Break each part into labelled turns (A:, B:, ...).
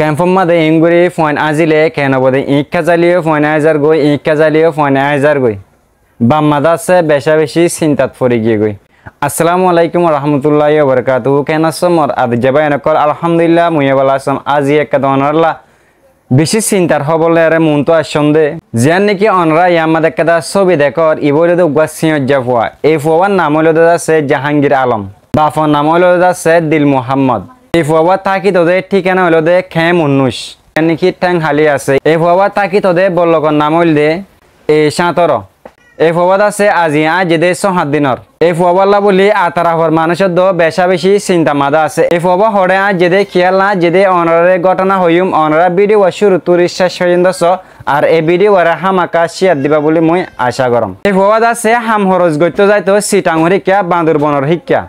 A: ক্যাম্পম্মাদে ইঙ্গুরি phone আজিলে কেন বোধে ইঁকা জ্বালিয়ে ফোন আইজার গই ইঁকা জ্বালিয়ে ফোন আইজার গই বাম্মাদা আছে বেশা বেশি চিন্তাত ফরি গিয়ে গই আসসালামু আলাইকুম রহমতুল্লাহ বরকাতু কেন আসম আর আদিজাবাই নকল আলহামদুলিল্লাহ মুয়াবাল আসম আজি একা দনারলা বেশি চিন্তার হবলে আরে মন তো আসন্দে জিয়ান নাকি অনরা ইয়ামা দেখা ছবি দেখর ইবলে দুগা সিঁজা ফুয়া এই ফুয়ার নাম হলো দাদা আছে জাহাঙ্গীর আলম বাফর নাম হলো দাদা সে দিল মোহাম্মদ এই ফুয়াবার থাকি তোদের ঠিকানা হলো দে খেম উনিশ নিখিত ঠ্যাং হালি আছে এই ফুয়াবার থাকি তোদের বল্লকর নাম হইল দে এই সাঁতর এই ফুয়াবাদ আছে আজি আ যেদে সাত দিনর এই ফুয়াবাল্লা বলি আতারাহর মানুষের দ বেশা বেশি চিন্তা মাদা আছে এই ফুয়াবা হরে আ যেদে খেয়াল না যেদে অনারে ঘটনা হইম অনারা ভিডিও শুরু তুরি শেষ পর্যন্ত আর এই ভিডিও আর হামাকা শেয়ার দিবা বলে মই আশা করম এই ফুয়াবাদ আছে হাম হরজ গত্য যাইতো সিটাং হরিকা বান্দরবনর শিক্ষা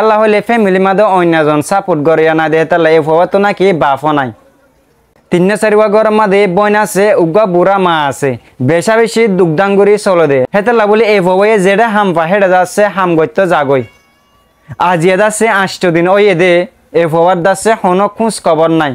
A: আল্লাহ হলে ফ্যামিলি মাদ অন্যজন সাপোর্ট গড়িয়া না দে তাহলে এ ফোয়া তো নাকি বাফো নাই তিন চারিবা গরম মাদে বইন আছে উগা বুড়া মা আছে বেসা বেশি দুগদাঙ্গুরি চলো দে হেতাল্লা বলে এ ফোয়ে যেটা হাম্পা হেডা যাচ্ছে হাম গত্য জাগই আজ এ আছে আষ্ট দিন ওই এদে এ ফোয়ার দাচ্ছে হনো খোঁজ খবর নাই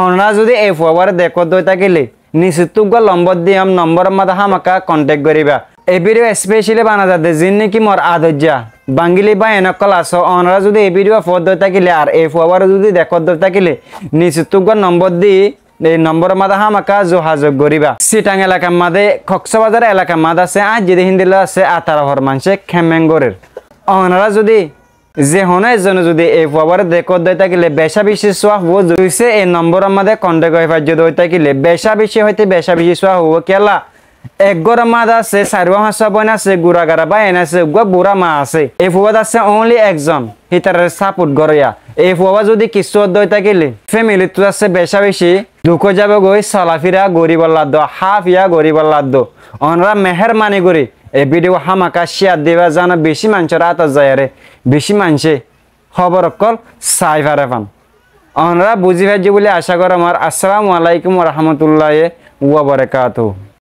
A: অনরা যদি এ ফোয়ার দেখত দই থাকিলে নিশ্চিত তুগা নম্বর দিয়াম নম্বর মাদে হামাকা কন্টেক্ট করিবা এবিরে স্পেশালি বানা যাতে জিন নাকি মর আদর্যা বাঙ্গিলি বা এনেকল আস অনরা যদি এই ভিডিও ফোর থাকিলে আর এই ফোয়াবার যদি দেখত ধরে থাকিলে নিশ্চিতজ্ঞ নম্বর দি এই নম্বর মাদা আকা যোগাযোগ করিবা সিটাং এলাকার মাদে কক্সবাজার এলাকার মাদ আছে আজ যদি হিন্দিল আছে আতার হর মানুষে খেমেঙ্গরের অনারা যদি যে হনে জনে যদি এই পাওয়ার দেখত দই থাকিলে বেশা বেশি চোৱা হ'ব জুইছে এই নম্বৰৰ মাদে কন্টেক্ট হয়ে যদি দৈ থাকিলে বেচা বেছি হয়তো বেচা বেশি চোয়া হ'ব কেলা এক গড়া আছে চাৰি হাঁচা বইন আছে গুড়া গাৰা এন আছে বুঢ়া মা আছে এই ফুৱাত আছে অনলি একজন সি তাৰ চাপোট গৰয়া এই ফুৱা যদি কিছু দৈ থাকিলে ফেমিলিটো আছে বেচা বেছি দুখ যাব গৈ চলাফিৰা গৰিব লাদ্দ ইয়া গৰিব লাদ্দ অনৰা মেহেৰ মানি কৰি এই ভিডিঅ' হামাকা শ্বেয়াৰ দিবা জানো বেছি মানুহৰ আঁতত যায় আৰে বেছি মানুহে খবৰ অকল চাই পাৰে পাম অনরা বুঝি ভাইজি বলে আশা করা আমার আসসালামু আলাইকুম রহমতুল্লাহ ওয়া বারাকাতুহু